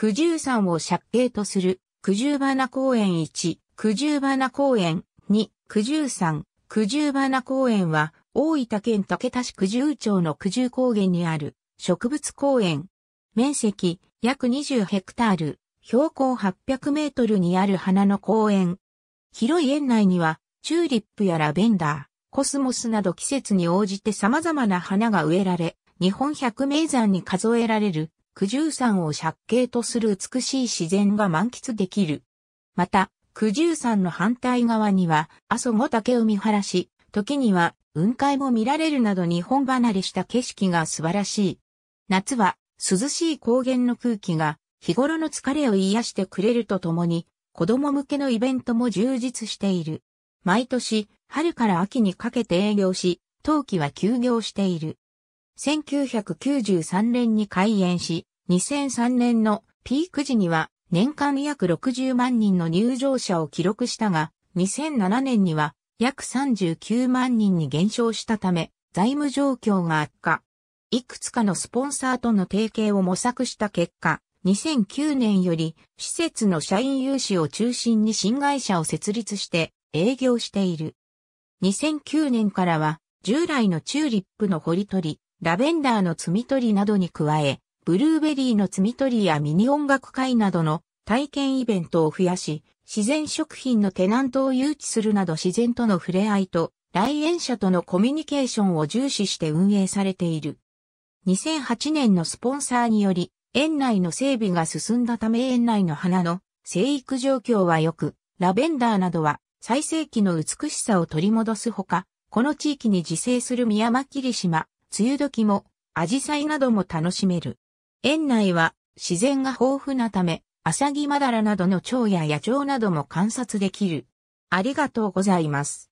九十三を借景とする、九十花公園1、九十花公園2、九十三、九十花公園は、大分県竹田市九十町の九十高原にある植物公園。面積約20ヘクタール、標高800メートルにある花の公園。広い園内には、チューリップやラベンダー、コスモスなど季節に応じて様々な花が植えられ、日本百名山に数えられる九十山を借景とする美しい自然が満喫できる。また、九十山の反対側には、阿蘇五竹を見晴らし、時には雲海も見られるなど日本離れした景色が素晴らしい。夏は涼しい高原の空気が日頃の疲れを癒してくれるとともに、子供向けのイベントも充実している。毎年、春から秋にかけて営業し、冬季は休業している。1993年に開園し、2003年のピーク時には年間約60万人の入場者を記録したが、2007年には約39万人に減少したため、財務状況が悪化。いくつかのスポンサーとの提携を模索した結果、2009年より施設の社員有志を中心に新会社を設立して営業している。2009年からは従来のチューリップの掘り取り、ラベンダーの摘み取りなどに加え、ブルーベリーの摘み取りやミニ音楽会などの体験イベントを増やし、自然食品のテナントを誘致するなど自然との触れ合いと来園者とのコミュニケーションを重視して運営されている。2008年のスポンサーにより、園内の整備が進んだため園内の花の生育状況は良く、ラベンダーなどは最盛期の美しさを取り戻すほか、この地域に自生する宮間霧島、梅雨時も、アジサイなども楽しめる。園内は自然が豊富なため、アサギマダラなどの蝶や野鳥なども観察できる。ありがとうございます。